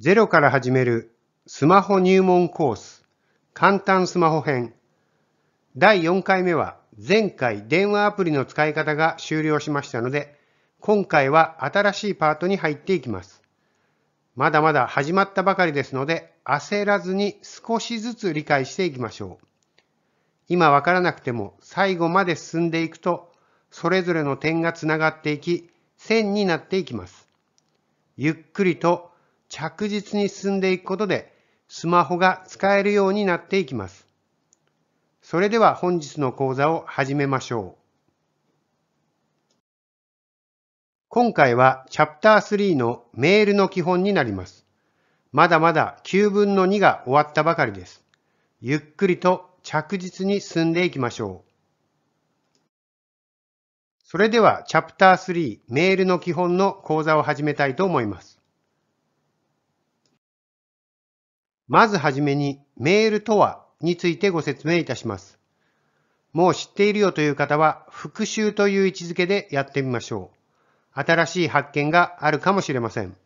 ゼロから始めるスマホ入門コース簡単スマホ編第4回目は前回電話アプリの使い方が終了しましたので今回は新しいパートに入っていきますまだまだ始まったばかりですので焦らずに少しずつ理解していきましょう今わからなくても最後まで進んでいくとそれぞれの点がつながっていき線になっていきますゆっくりと着実に進んでいくことで、スマホが使えるようになっていきます。それでは本日の講座を始めましょう。今回はチャプター3のメールの基本になります。まだまだ9分の2が終わったばかりです。ゆっくりと着実に進んでいきましょう。それではチャプター3メールの基本の講座を始めたいと思います。まずはじめにメールとはについてご説明いたします。もう知っているよという方は復習という位置づけでやってみましょう。新しい発見があるかもしれません。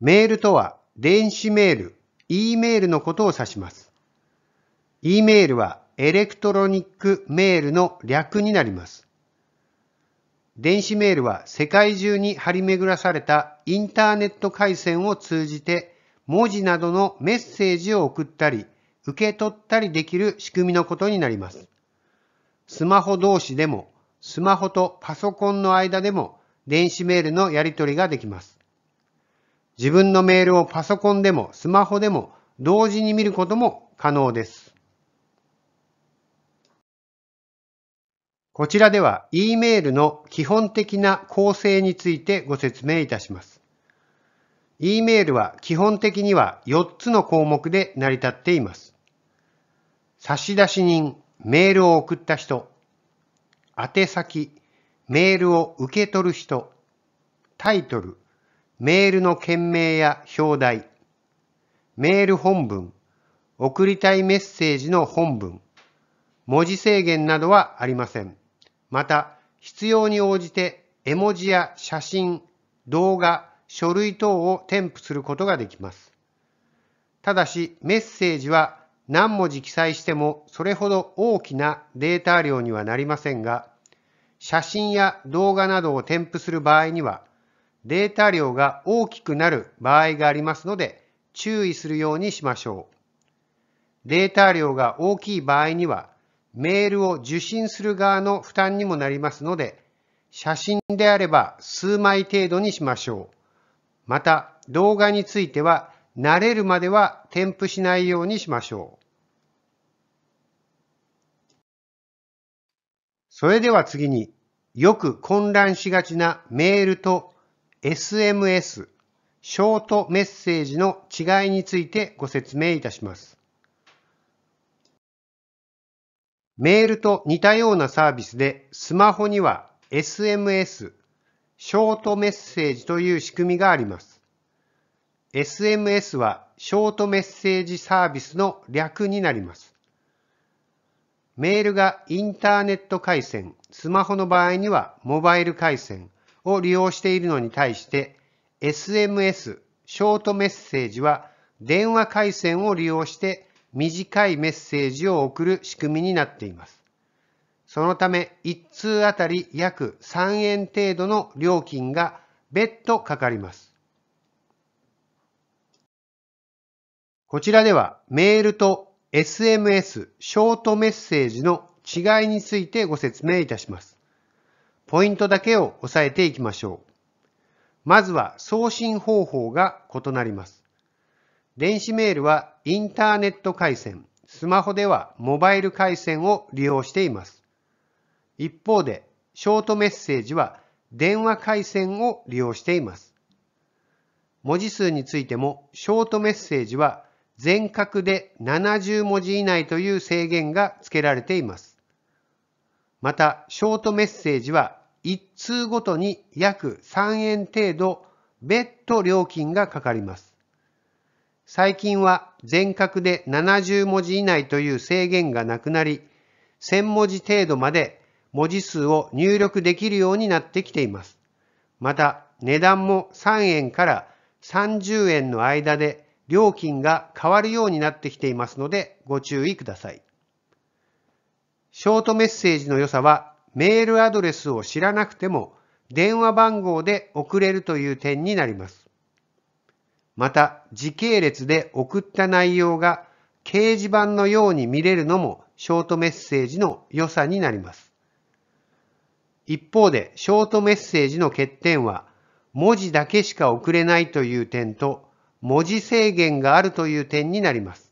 メールとは電子メール、E メールのことを指します。E メールはエレクトロニックメールの略になります。電子メールは世界中に張り巡らされたインターネット回線を通じて文字などのメッセージを送ったり受け取ったりできる仕組みのことになります。スマホ同士でもスマホとパソコンの間でも電子メールのやり取りができます。自分のメールをパソコンでもスマホでも同時に見ることも可能です。こちらでは E メールの基本的な構成についてご説明いたします。E メールは基本的には4つの項目で成り立っています。差出人、メールを送った人、宛先、メールを受け取る人、タイトル、メールの件名や表題、メール本文、送りたいメッセージの本文、文字制限などはありません。また、必要に応じて絵文字や写真、動画、書類等を添付することができます。ただし、メッセージは何文字記載してもそれほど大きなデータ量にはなりませんが、写真や動画などを添付する場合には、データ量が大きくなる場合がありますので、注意するようにしましょう。データ量が大きい場合には、メールを受信する側の負担にもなりますので、写真であれば数枚程度にしましょう。また、動画については、慣れるまでは添付しないようにしましょう。それでは次に、よく混乱しがちなメールと SMS、ショートメッセージの違いについてご説明いたします。メールと似たようなサービスで、スマホには SMS、ショートメッセージという仕組みがあります。SMS はショートメッセージサービスの略になります。メールがインターネット回線、スマホの場合にはモバイル回線を利用しているのに対して、SMS、ショートメッセージは電話回線を利用して短いメッセージを送る仕組みになっています。そのため、1通あたり約3円程度の料金が別途かかります。こちらではメールと SMS、ショートメッセージの違いについてご説明いたします。ポイントだけを押さえていきましょう。まずは送信方法が異なります。電子メールはインターネット回線、スマホではモバイル回線を利用しています。一方で、ショートメッセージは電話回線を利用しています。文字数についても、ショートメッセージは全角で70文字以内という制限が付けられています。また、ショートメッセージは1通ごとに約3円程度別途料金がかかります。最近は全角で70文字以内という制限がなくなり、1000文字程度まで文字数を入力できるようになってきています。また、値段も3円から30円の間で料金が変わるようになってきていますのでご注意ください。ショートメッセージの良さはメールアドレスを知らなくても電話番号で送れるという点になります。また時系列で送った内容が掲示板のように見れるのもショートメッセージの良さになります。一方でショートメッセージの欠点は文字だけしか送れないという点と文字制限があるという点になります。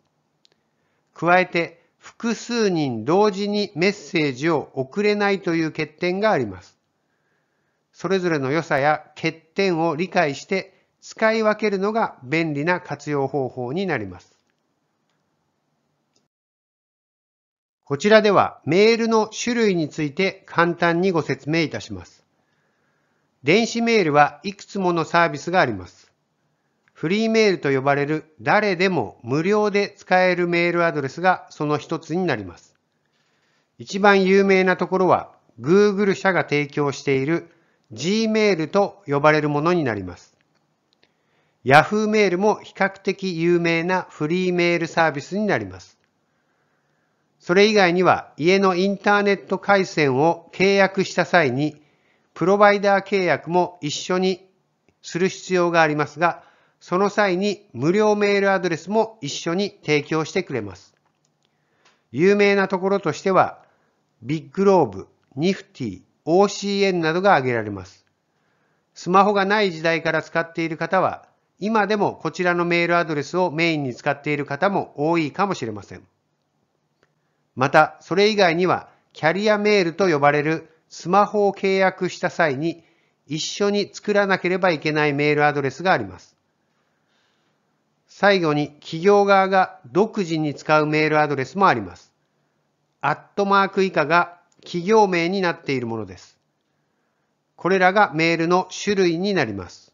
加えて複数人同時にメッセージを送れないという欠点があります。それぞれの良さや欠点を理解して使い分けるのが便利な活用方法になります。こちらではメールの種類について簡単にご説明いたします。電子メールはいくつものサービスがあります。フリーメールと呼ばれる誰でも無料で使えるメールアドレスがその一つになります。一番有名なところは Google 社が提供している Gmail と呼ばれるものになります。Yahoo メールも比較的有名なフリーメールサービスになります。それ以外には家のインターネット回線を契約した際にプロバイダー契約も一緒にする必要がありますが、その際に無料メールアドレスも一緒に提供してくれます。有名なところとしては、ビッグローブ、ニフティ、OCN などが挙げられます。スマホがない時代から使っている方は、今でもこちらのメールアドレスをメインに使っている方も多いかもしれません。また、それ以外には、キャリアメールと呼ばれるスマホを契約した際に、一緒に作らなければいけないメールアドレスがあります。最後に、企業側が独自に使うメールアドレスもあります。アットマーク以下が企業名になっているものです。これらがメールの種類になります。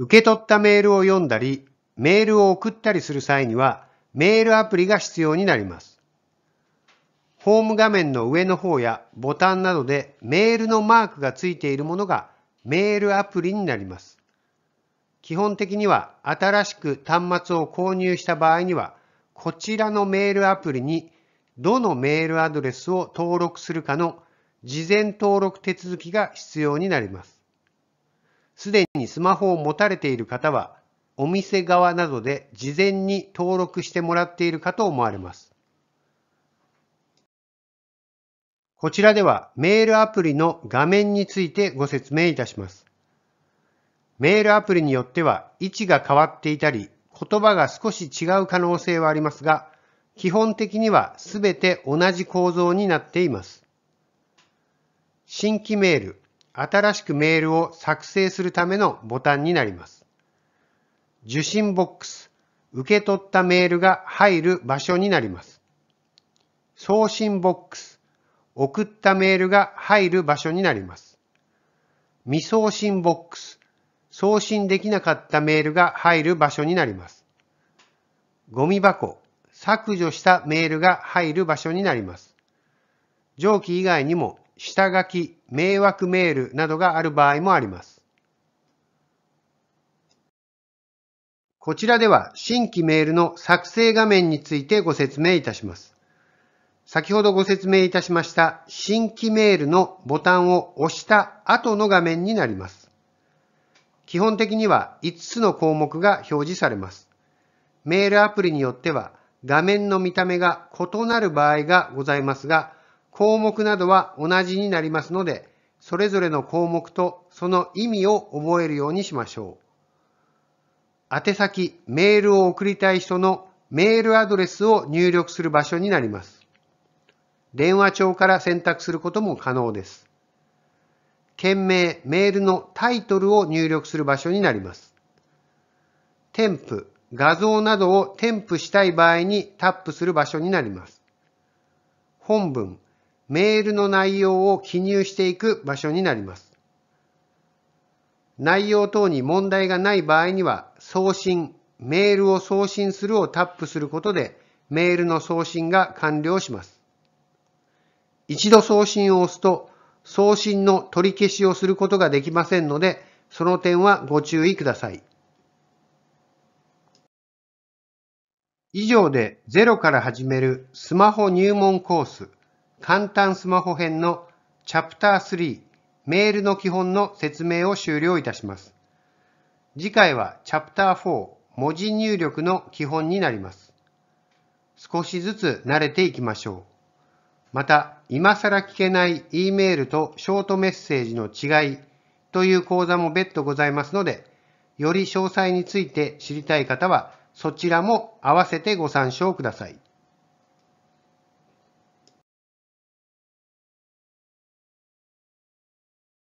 受け取ったメールを読んだり、メールを送ったりする際には、メールアプリが必要になります。ホーム画面の上の方やボタンなどでメールのマークがついているものがメールアプリになります。基本的には新しく端末を購入した場合には、こちらのメールアプリにどのメールアドレスを登録するかの事前登録手続きが必要になります。すでにスマホを持たれている方は、お店側などで事前に登録してもらっているかと思われます。こちらではメールアプリの画面についてご説明いたします。メールアプリによっては位置が変わっていたり、言葉が少し違う可能性はありますが、基本的にはすべて同じ構造になっています。新規メール、新しくメールを作成するためのボタンになります。受信ボックス、受け取ったメールが入る場所になります。送信ボックス、送ったメールが入る場所になります。未送信ボックス、送信できなかったメールが入る場所になります。ゴミ箱、削除したメールが入る場所になります。上記以外にも下書き、迷惑メールなどがある場合もあります。こちらでは新規メールの作成画面についてご説明いたします。先ほどご説明いたしました新規メールのボタンを押した後の画面になります。基本的には5つの項目が表示されます。メールアプリによっては画面の見た目が異なる場合がございますが、項目などは同じになりますので、それぞれの項目とその意味を覚えるようにしましょう。宛先、メールを送りたい人のメールアドレスを入力する場所になります。電話帳から選択することも可能です。件名、メールのタイトルを入力する場所になります。添付、画像などを添付したい場合にタップする場所になります。本文、メールの内容を記入していく場所になります。内容等に問題がない場合には、送信、メールを送信するをタップすることで、メールの送信が完了します。一度送信を押すと、送信の取り消しをすることができませんので、その点はご注意ください。以上でゼロから始めるスマホ入門コース簡単スマホ編のチャプター3メールの基本の説明を終了いたします。次回はチャプター4文字入力の基本になります。少しずつ慣れていきましょう。また、今更聞けない E メールとショートメッセージの違いという講座も別途ございますので、より詳細について知りたい方はそちらも合わせてご参照ください。